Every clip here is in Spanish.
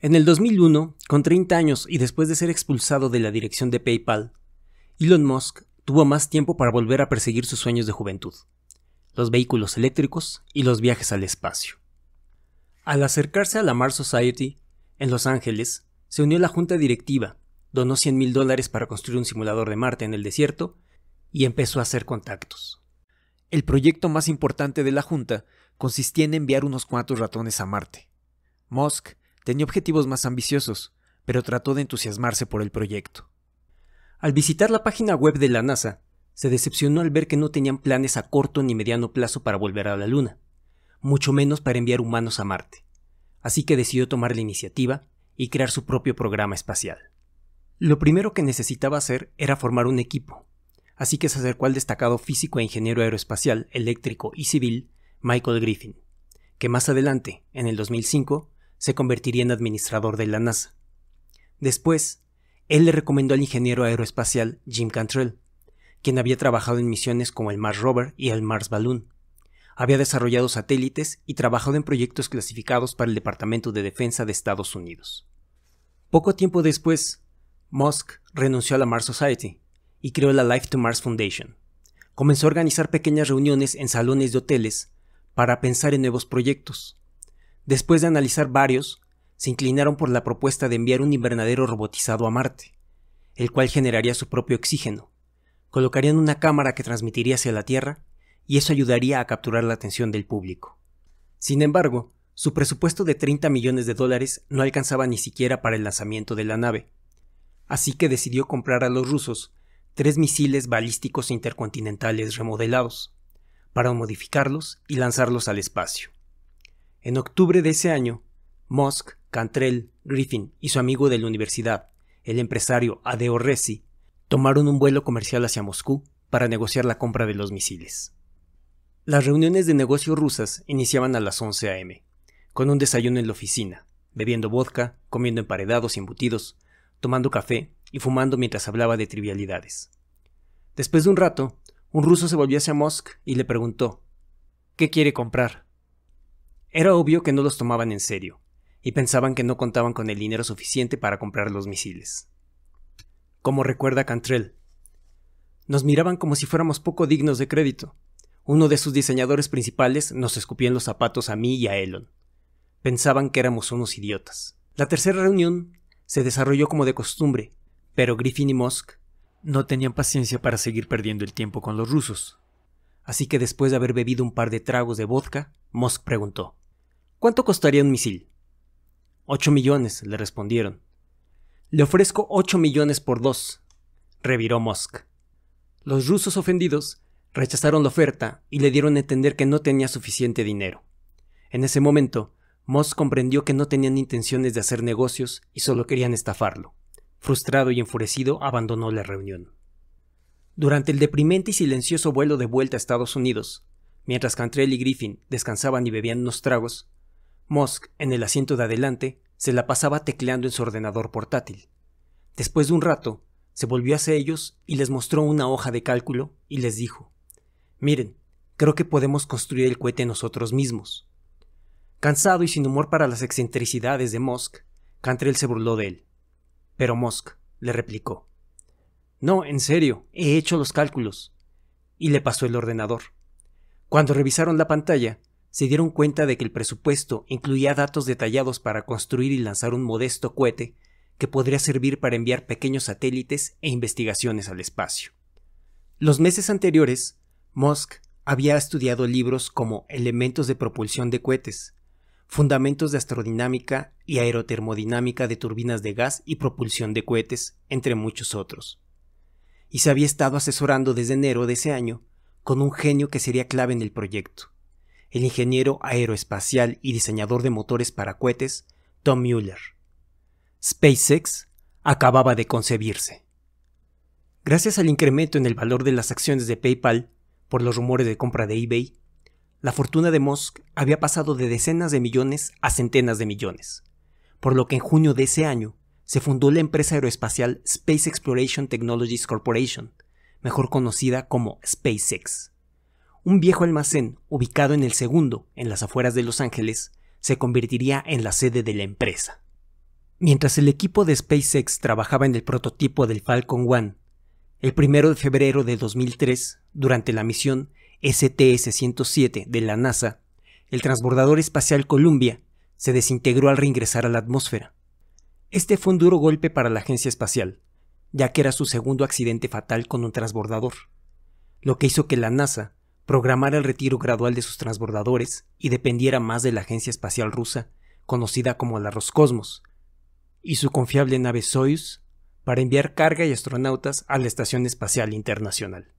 En el 2001, con 30 años y después de ser expulsado de la dirección de PayPal, Elon Musk tuvo más tiempo para volver a perseguir sus sueños de juventud, los vehículos eléctricos y los viajes al espacio. Al acercarse a la Mars Society, en Los Ángeles, se unió a la junta directiva, donó 100 mil dólares para construir un simulador de Marte en el desierto y empezó a hacer contactos. El proyecto más importante de la Junta consistía en enviar unos cuantos ratones a Marte. Musk tenía objetivos más ambiciosos, pero trató de entusiasmarse por el proyecto. Al visitar la página web de la NASA, se decepcionó al ver que no tenían planes a corto ni mediano plazo para volver a la Luna, mucho menos para enviar humanos a Marte. Así que decidió tomar la iniciativa y crear su propio programa espacial. Lo primero que necesitaba hacer era formar un equipo, así que se acercó al destacado físico e ingeniero aeroespacial, eléctrico y civil Michael Griffin, que más adelante, en el 2005, se convertiría en administrador de la NASA. Después, él le recomendó al ingeniero aeroespacial Jim Cantrell, quien había trabajado en misiones como el Mars Rover y el Mars Balloon. Había desarrollado satélites y trabajado en proyectos clasificados para el Departamento de Defensa de Estados Unidos. Poco tiempo después, Musk renunció a la Mars Society y creó la Life to Mars Foundation. Comenzó a organizar pequeñas reuniones en salones de hoteles para pensar en nuevos proyectos. Después de analizar varios, se inclinaron por la propuesta de enviar un invernadero robotizado a Marte, el cual generaría su propio oxígeno. Colocarían una cámara que transmitiría hacia la Tierra y eso ayudaría a capturar la atención del público. Sin embargo, su presupuesto de 30 millones de dólares no alcanzaba ni siquiera para el lanzamiento de la nave. Así que decidió comprar a los rusos tres misiles balísticos intercontinentales remodelados, para modificarlos y lanzarlos al espacio. En octubre de ese año, Musk, Cantrell, Griffin y su amigo de la universidad, el empresario Adeo Resi, tomaron un vuelo comercial hacia Moscú para negociar la compra de los misiles. Las reuniones de negocios rusas iniciaban a las 11 a.m., con un desayuno en la oficina, bebiendo vodka, comiendo emparedados y embutidos, tomando café y fumando mientras hablaba de trivialidades. Después de un rato, un ruso se volvió hacia Mosk y le preguntó ¿Qué quiere comprar? Era obvio que no los tomaban en serio, y pensaban que no contaban con el dinero suficiente para comprar los misiles. Como recuerda Cantrell, nos miraban como si fuéramos poco dignos de crédito. Uno de sus diseñadores principales nos escupía en los zapatos a mí y a Elon. Pensaban que éramos unos idiotas. La tercera reunión se desarrolló como de costumbre, pero Griffin y Mosk no tenían paciencia para seguir perdiendo el tiempo con los rusos. Así que después de haber bebido un par de tragos de vodka, Musk preguntó, ¿Cuánto costaría un misil? Ocho millones, le respondieron. Le ofrezco ocho millones por dos, reviró Musk. Los rusos ofendidos rechazaron la oferta y le dieron a entender que no tenía suficiente dinero. En ese momento, Musk comprendió que no tenían intenciones de hacer negocios y solo querían estafarlo. Frustrado y enfurecido, abandonó la reunión. Durante el deprimente y silencioso vuelo de vuelta a Estados Unidos, mientras Cantrell y Griffin descansaban y bebían unos tragos, Musk, en el asiento de adelante, se la pasaba tecleando en su ordenador portátil. Después de un rato, se volvió hacia ellos y les mostró una hoja de cálculo y les dijo, Miren, creo que podemos construir el cohete nosotros mismos. Cansado y sin humor para las excentricidades de Musk, Cantrell se burló de él. Pero Musk le replicó. No, en serio, he hecho los cálculos. Y le pasó el ordenador. Cuando revisaron la pantalla, se dieron cuenta de que el presupuesto incluía datos detallados para construir y lanzar un modesto cohete que podría servir para enviar pequeños satélites e investigaciones al espacio. Los meses anteriores, Musk había estudiado libros como Elementos de propulsión de cohetes, fundamentos de astrodinámica y aerotermodinámica de turbinas de gas y propulsión de cohetes, entre muchos otros. Y se había estado asesorando desde enero de ese año con un genio que sería clave en el proyecto, el ingeniero aeroespacial y diseñador de motores para cohetes, Tom Mueller. SpaceX acababa de concebirse. Gracias al incremento en el valor de las acciones de PayPal por los rumores de compra de eBay, la fortuna de Musk había pasado de decenas de millones a centenas de millones, por lo que en junio de ese año se fundó la empresa aeroespacial Space Exploration Technologies Corporation, mejor conocida como SpaceX. Un viejo almacén ubicado en el segundo, en las afueras de Los Ángeles, se convertiría en la sede de la empresa. Mientras el equipo de SpaceX trabajaba en el prototipo del Falcon 1, el 1 de febrero de 2003, durante la misión, STS-107 de la NASA, el transbordador espacial Columbia se desintegró al reingresar a la atmósfera. Este fue un duro golpe para la agencia espacial, ya que era su segundo accidente fatal con un transbordador, lo que hizo que la NASA programara el retiro gradual de sus transbordadores y dependiera más de la agencia espacial rusa, conocida como la Roscosmos, y su confiable nave Soyuz para enviar carga y astronautas a la Estación Espacial Internacional.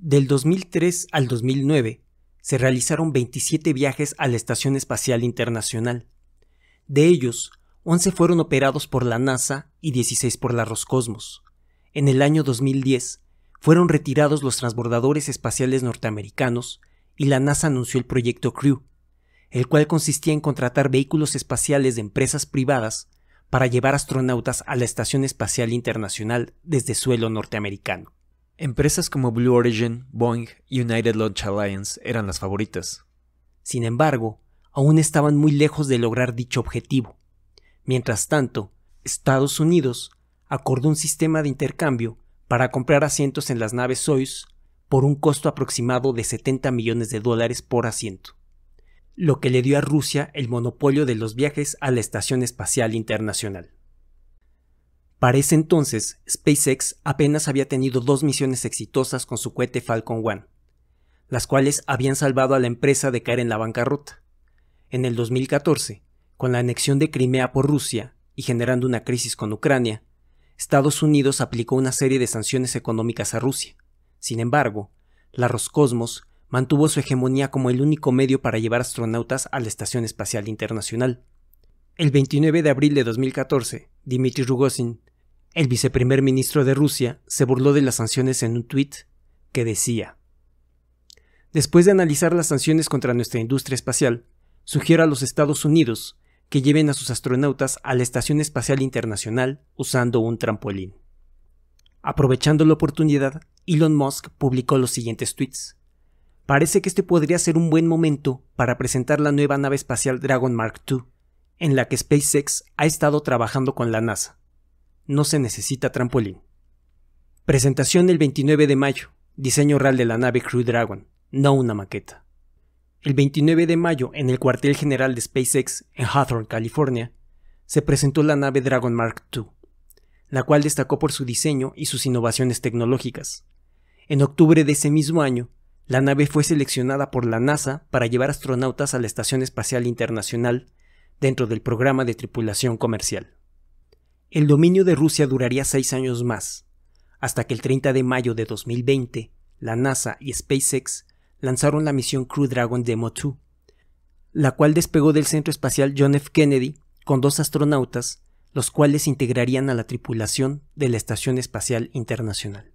Del 2003 al 2009 se realizaron 27 viajes a la Estación Espacial Internacional. De ellos, 11 fueron operados por la NASA y 16 por la Roscosmos. En el año 2010, fueron retirados los transbordadores espaciales norteamericanos y la NASA anunció el proyecto Crew, el cual consistía en contratar vehículos espaciales de empresas privadas para llevar astronautas a la Estación Espacial Internacional desde suelo norteamericano. Empresas como Blue Origin, Boeing y United Launch Alliance eran las favoritas. Sin embargo, aún estaban muy lejos de lograr dicho objetivo. Mientras tanto, Estados Unidos acordó un sistema de intercambio para comprar asientos en las naves Soyuz por un costo aproximado de 70 millones de dólares por asiento, lo que le dio a Rusia el monopolio de los viajes a la Estación Espacial Internacional. Para ese entonces, SpaceX apenas había tenido dos misiones exitosas con su cohete Falcon 1, las cuales habían salvado a la empresa de caer en la bancarrota. En el 2014, con la anexión de Crimea por Rusia y generando una crisis con Ucrania, Estados Unidos aplicó una serie de sanciones económicas a Rusia. Sin embargo, la Roscosmos mantuvo su hegemonía como el único medio para llevar astronautas a la Estación Espacial Internacional. El 29 de abril de 2014, Dmitry Rugosin, el viceprimer ministro de Rusia se burló de las sanciones en un tuit que decía, Después de analizar las sanciones contra nuestra industria espacial, sugiero a los Estados Unidos que lleven a sus astronautas a la Estación Espacial Internacional usando un trampolín. Aprovechando la oportunidad, Elon Musk publicó los siguientes tweets. Parece que este podría ser un buen momento para presentar la nueva nave espacial Dragon Mark II, en la que SpaceX ha estado trabajando con la NASA no se necesita trampolín. Presentación el 29 de mayo. Diseño real de la nave Crew Dragon, no una maqueta. El 29 de mayo, en el cuartel general de SpaceX en Hawthorne, California, se presentó la nave Dragon Mark II, la cual destacó por su diseño y sus innovaciones tecnológicas. En octubre de ese mismo año, la nave fue seleccionada por la NASA para llevar astronautas a la Estación Espacial Internacional dentro del programa de tripulación comercial. El dominio de Rusia duraría seis años más, hasta que el 30 de mayo de 2020, la NASA y SpaceX lanzaron la misión Crew Dragon Demo 2, la cual despegó del Centro Espacial John F. Kennedy con dos astronautas, los cuales integrarían a la tripulación de la Estación Espacial Internacional.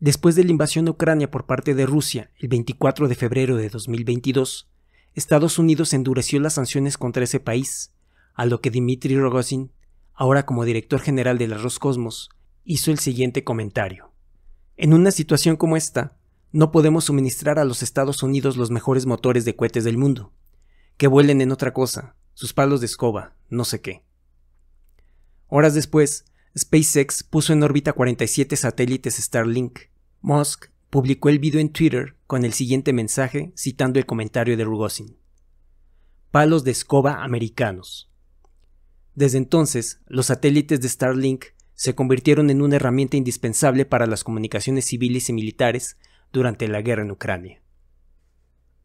Después de la invasión de Ucrania por parte de Rusia el 24 de febrero de 2022, Estados Unidos endureció las sanciones contra ese país, a lo que Dmitry Rogozin ahora como director general de la Roscosmos, hizo el siguiente comentario. En una situación como esta, no podemos suministrar a los Estados Unidos los mejores motores de cohetes del mundo, que vuelen en otra cosa, sus palos de escoba, no sé qué. Horas después, SpaceX puso en órbita 47 satélites Starlink. Musk publicó el video en Twitter con el siguiente mensaje citando el comentario de Rugosin: Palos de escoba americanos. Desde entonces, los satélites de Starlink se convirtieron en una herramienta indispensable para las comunicaciones civiles y militares durante la guerra en Ucrania.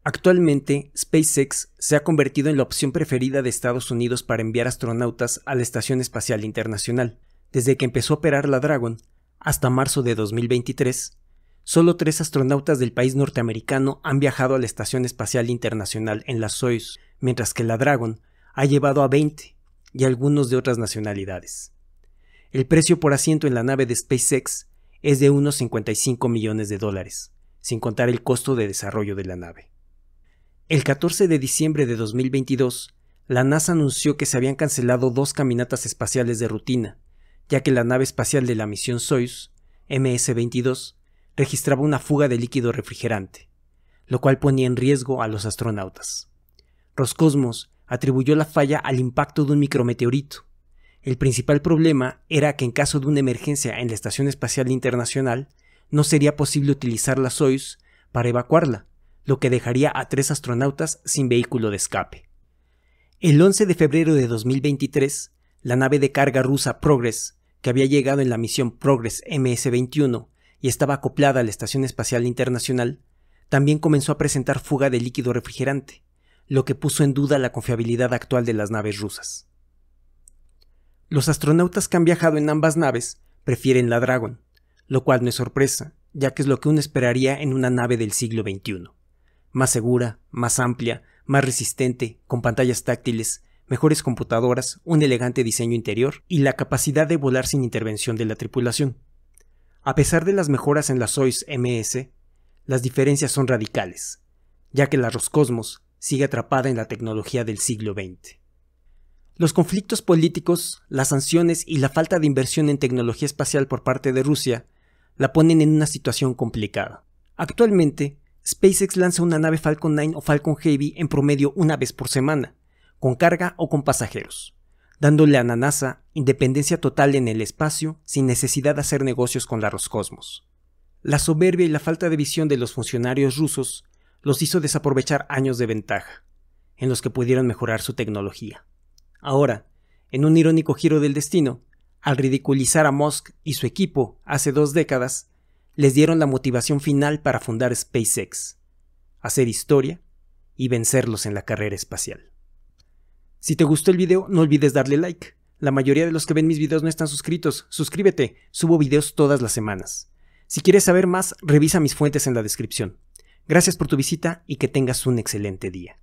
Actualmente, SpaceX se ha convertido en la opción preferida de Estados Unidos para enviar astronautas a la Estación Espacial Internacional. Desde que empezó a operar la Dragon, hasta marzo de 2023, solo tres astronautas del país norteamericano han viajado a la Estación Espacial Internacional en la Soyuz, mientras que la Dragon ha llevado a 20 y algunos de otras nacionalidades. El precio por asiento en la nave de SpaceX es de unos 55 millones de dólares, sin contar el costo de desarrollo de la nave. El 14 de diciembre de 2022, la NASA anunció que se habían cancelado dos caminatas espaciales de rutina, ya que la nave espacial de la misión Soyuz, MS-22, registraba una fuga de líquido refrigerante, lo cual ponía en riesgo a los astronautas. Roscosmos atribuyó la falla al impacto de un micrometeorito. El principal problema era que en caso de una emergencia en la Estación Espacial Internacional, no sería posible utilizar la Soyuz para evacuarla, lo que dejaría a tres astronautas sin vehículo de escape. El 11 de febrero de 2023, la nave de carga rusa Progress, que había llegado en la misión Progress MS-21 y estaba acoplada a la Estación Espacial Internacional, también comenzó a presentar fuga de líquido refrigerante, lo que puso en duda la confiabilidad actual de las naves rusas. Los astronautas que han viajado en ambas naves prefieren la Dragon, lo cual no es sorpresa, ya que es lo que uno esperaría en una nave del siglo XXI. Más segura, más amplia, más resistente, con pantallas táctiles, mejores computadoras, un elegante diseño interior y la capacidad de volar sin intervención de la tripulación. A pesar de las mejoras en la Soyuz MS, las diferencias son radicales, ya que la Roscosmos sigue atrapada en la tecnología del siglo XX. Los conflictos políticos, las sanciones y la falta de inversión en tecnología espacial por parte de Rusia la ponen en una situación complicada. Actualmente, SpaceX lanza una nave Falcon 9 o Falcon Heavy en promedio una vez por semana, con carga o con pasajeros, dándole a la NASA independencia total en el espacio sin necesidad de hacer negocios con la Roscosmos. La soberbia y la falta de visión de los funcionarios rusos los hizo desaprovechar años de ventaja, en los que pudieron mejorar su tecnología. Ahora, en un irónico giro del destino, al ridiculizar a Musk y su equipo hace dos décadas, les dieron la motivación final para fundar SpaceX, hacer historia y vencerlos en la carrera espacial. Si te gustó el video, no olvides darle like. La mayoría de los que ven mis videos no están suscritos. Suscríbete, subo videos todas las semanas. Si quieres saber más, revisa mis fuentes en la descripción. Gracias por tu visita y que tengas un excelente día.